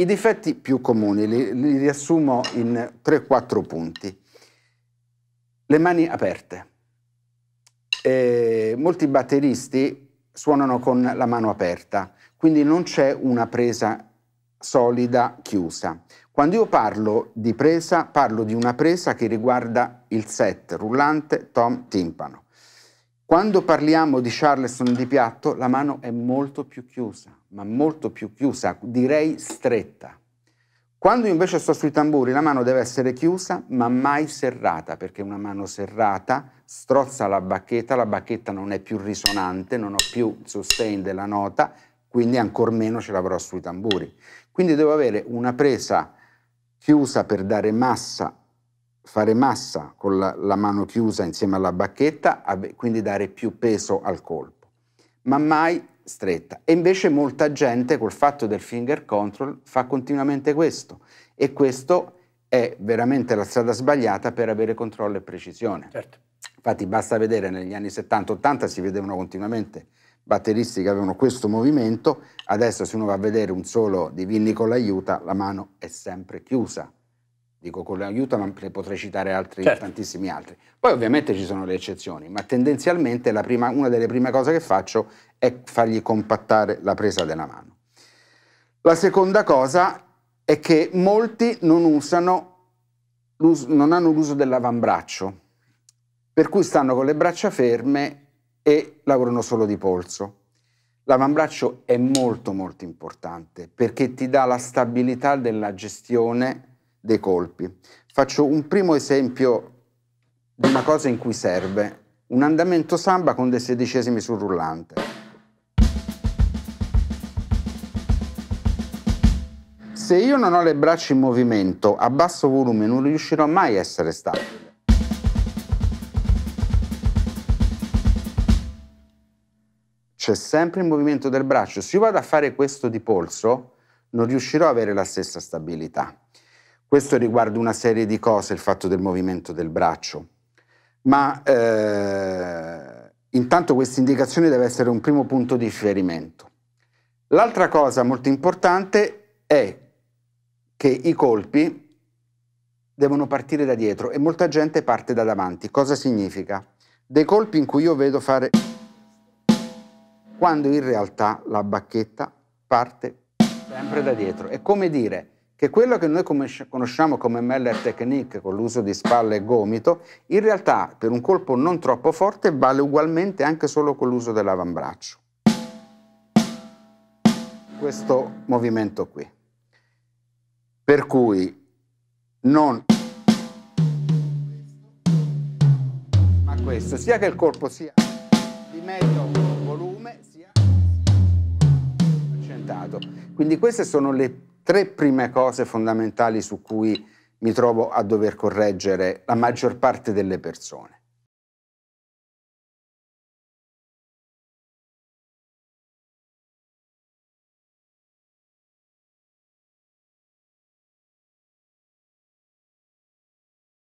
I difetti più comuni li, li riassumo in 3-4 punti. Le mani aperte. Eh, molti batteristi suonano con la mano aperta, quindi non c'è una presa solida chiusa. Quando io parlo di presa, parlo di una presa che riguarda il set rullante tom timpano. Quando parliamo di Charleston di piatto, la mano è molto più chiusa, ma molto più chiusa, direi stretta. Quando invece sto sui tamburi, la mano deve essere chiusa, ma mai serrata, perché una mano serrata strozza la bacchetta, la bacchetta non è più risonante, non ho più il sustain della nota, quindi ancor meno ce l'avrò sui tamburi. Quindi devo avere una presa chiusa per dare massa fare massa con la, la mano chiusa insieme alla bacchetta, quindi dare più peso al colpo, ma mai stretta. E invece molta gente col fatto del finger control fa continuamente questo e questo è veramente la strada sbagliata per avere controllo e precisione. Certo. Infatti basta vedere negli anni 70-80 si vedevano continuamente batteristi che avevano questo movimento, adesso se uno va a vedere un solo di Vinny con l'aiuta la mano è sempre chiusa Dico con l'aiuto, ma ne potrei citare altri, certo. tantissimi altri. Poi ovviamente ci sono le eccezioni, ma tendenzialmente prima, una delle prime cose che faccio è fargli compattare la presa della mano. La seconda cosa è che molti non usano, non hanno l'uso dell'avambraccio, per cui stanno con le braccia ferme e lavorano solo di polso. L'avambraccio è molto molto importante perché ti dà la stabilità della gestione dei colpi. Faccio un primo esempio di una cosa in cui serve un andamento samba con dei sedicesimi sul rullante. Se io non ho le braccia in movimento a basso volume non riuscirò mai a essere stabile. C'è sempre il movimento del braccio. Se io vado a fare questo di polso non riuscirò ad avere la stessa stabilità. Questo riguarda una serie di cose, il fatto del movimento del braccio. Ma eh, intanto questa indicazione deve essere un primo punto di riferimento. L'altra cosa molto importante è che i colpi devono partire da dietro e molta gente parte da davanti. Cosa significa? Dei colpi in cui io vedo fare quando in realtà la bacchetta parte sempre da dietro. È come dire, che quello che noi conosciamo come Meller Technique con l'uso di spalle e gomito, in realtà per un colpo non troppo forte vale ugualmente anche solo con l'uso dell'avambraccio. Questo movimento qui. Per cui non ma questo, sia che il colpo sia di medio volume sia accentato. Quindi queste sono le tre prime cose fondamentali su cui mi trovo a dover correggere la maggior parte delle persone.